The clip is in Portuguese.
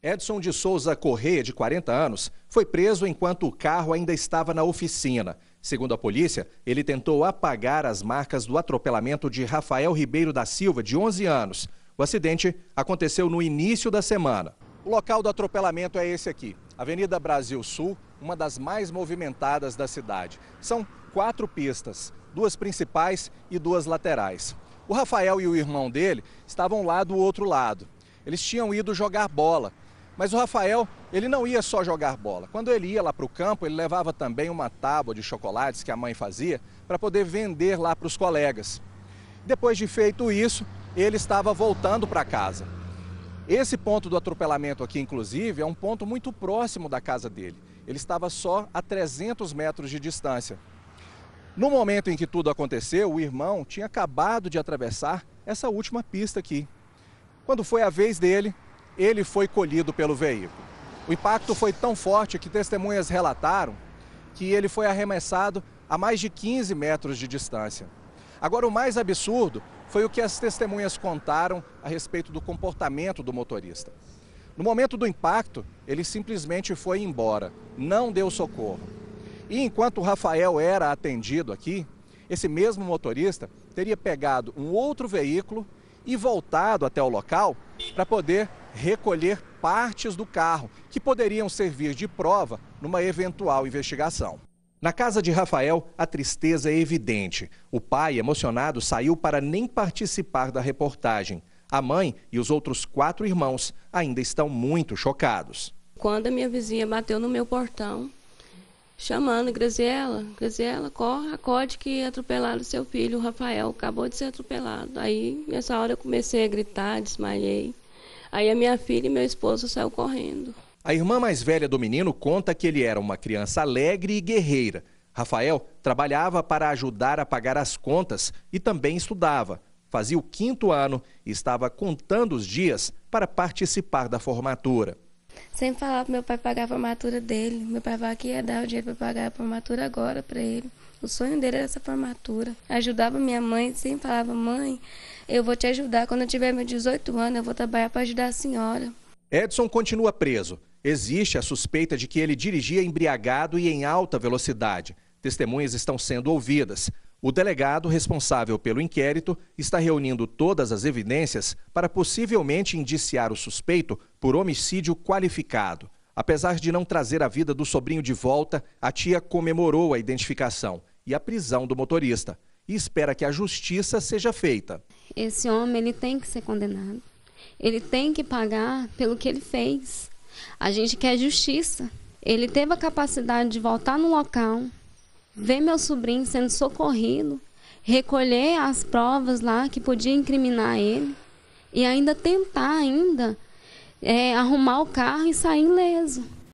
Edson de Souza Correia, de 40 anos, foi preso enquanto o carro ainda estava na oficina. Segundo a polícia, ele tentou apagar as marcas do atropelamento de Rafael Ribeiro da Silva, de 11 anos. O acidente aconteceu no início da semana. O local do atropelamento é esse aqui, Avenida Brasil Sul, uma das mais movimentadas da cidade. São quatro pistas, duas principais e duas laterais. O Rafael e o irmão dele estavam lá do outro lado. Eles tinham ido jogar bola mas o Rafael, ele não ia só jogar bola. Quando ele ia lá para o campo, ele levava também uma tábua de chocolates que a mãe fazia para poder vender lá para os colegas. Depois de feito isso, ele estava voltando para casa. Esse ponto do atropelamento aqui, inclusive, é um ponto muito próximo da casa dele. Ele estava só a 300 metros de distância. No momento em que tudo aconteceu, o irmão tinha acabado de atravessar essa última pista aqui. Quando foi a vez dele, ele foi colhido pelo veículo. O impacto foi tão forte que testemunhas relataram que ele foi arremessado a mais de 15 metros de distância. Agora, o mais absurdo foi o que as testemunhas contaram a respeito do comportamento do motorista. No momento do impacto, ele simplesmente foi embora, não deu socorro. E enquanto o Rafael era atendido aqui, esse mesmo motorista teria pegado um outro veículo e voltado até o local para poder recolher partes do carro que poderiam servir de prova numa eventual investigação. Na casa de Rafael, a tristeza é evidente. O pai, emocionado, saiu para nem participar da reportagem. A mãe e os outros quatro irmãos ainda estão muito chocados. Quando a minha vizinha bateu no meu portão, chamando Graziela, Graziela, corre, acorde que atropelaram seu filho, o Rafael, acabou de ser atropelado. Aí, nessa hora, eu comecei a gritar, desmaiei. Aí a minha filha e meu esposo saíram correndo. A irmã mais velha do menino conta que ele era uma criança alegre e guerreira. Rafael trabalhava para ajudar a pagar as contas e também estudava. Fazia o quinto ano e estava contando os dias para participar da formatura. Sem falar pro meu pai pagar a formatura dele. Meu pai falava que ia dar o dinheiro para pagar a formatura agora para ele. O sonho dele era essa formatura. Ajudava minha mãe, sem falava: mãe, eu vou te ajudar. Quando eu tiver meus 18 anos, eu vou trabalhar para ajudar a senhora. Edson continua preso. Existe a suspeita de que ele dirigia embriagado e em alta velocidade. Testemunhas estão sendo ouvidas. O delegado responsável pelo inquérito está reunindo todas as evidências para possivelmente indiciar o suspeito por homicídio qualificado. Apesar de não trazer a vida do sobrinho de volta, a tia comemorou a identificação e a prisão do motorista e espera que a justiça seja feita. Esse homem ele tem que ser condenado. Ele tem que pagar pelo que ele fez. A gente quer justiça. Ele teve a capacidade de voltar no local, ver meu sobrinho sendo socorrido, recolher as provas lá que podia incriminar ele e ainda tentar ainda é, arrumar o carro e sair ileso.